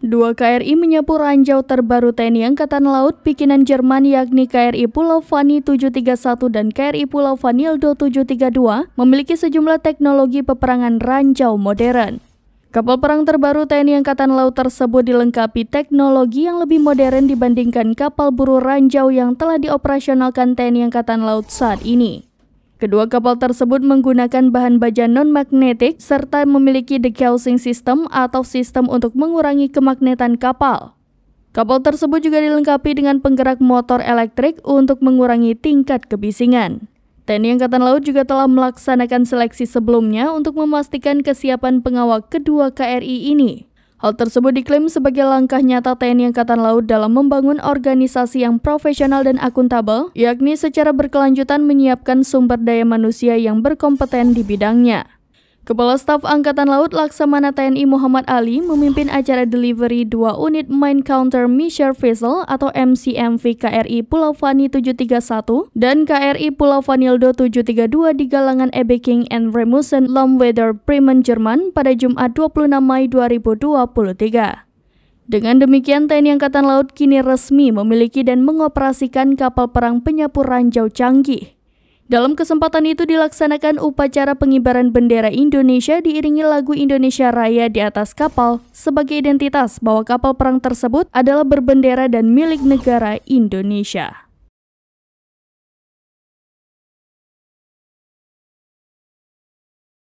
Dua KRI menyapu ranjau terbaru TNI Angkatan Laut bikinan Jerman yakni KRI Pulau Fani 731 dan KRI Pulau Vanildo 732 memiliki sejumlah teknologi peperangan ranjau modern. Kapal perang terbaru TNI Angkatan Laut tersebut dilengkapi teknologi yang lebih modern dibandingkan kapal buru ranjau yang telah dioperasionalkan TNI Angkatan Laut saat ini. Kedua kapal tersebut menggunakan bahan baja non-magnetik serta memiliki degaussing system atau sistem untuk mengurangi kemagnetan kapal. Kapal tersebut juga dilengkapi dengan penggerak motor elektrik untuk mengurangi tingkat kebisingan. TNI Angkatan Laut juga telah melaksanakan seleksi sebelumnya untuk memastikan kesiapan pengawak kedua KRI ini. Hal tersebut diklaim sebagai langkah nyata TNI Angkatan Laut dalam membangun organisasi yang profesional dan akuntabel, yakni secara berkelanjutan menyiapkan sumber daya manusia yang berkompeten di bidangnya. Kepala Staf Angkatan Laut Laksamana TNI Muhammad Ali memimpin acara delivery dua unit Main Counter Missile Vessel atau MCMV KRI Pulau Fani 731 dan KRI Pulau Vanildo 732 di galangan Ebeking and Remusen Lomweder Bremen, Jerman pada Jumat 26 Mai 2023. Dengan demikian, TNI Angkatan Laut kini resmi memiliki dan mengoperasikan kapal perang penyapu Ranjau Canggih. Dalam kesempatan itu dilaksanakan upacara pengibaran bendera Indonesia diiringi lagu Indonesia Raya di atas kapal sebagai identitas bahwa kapal perang tersebut adalah berbendera dan milik negara Indonesia.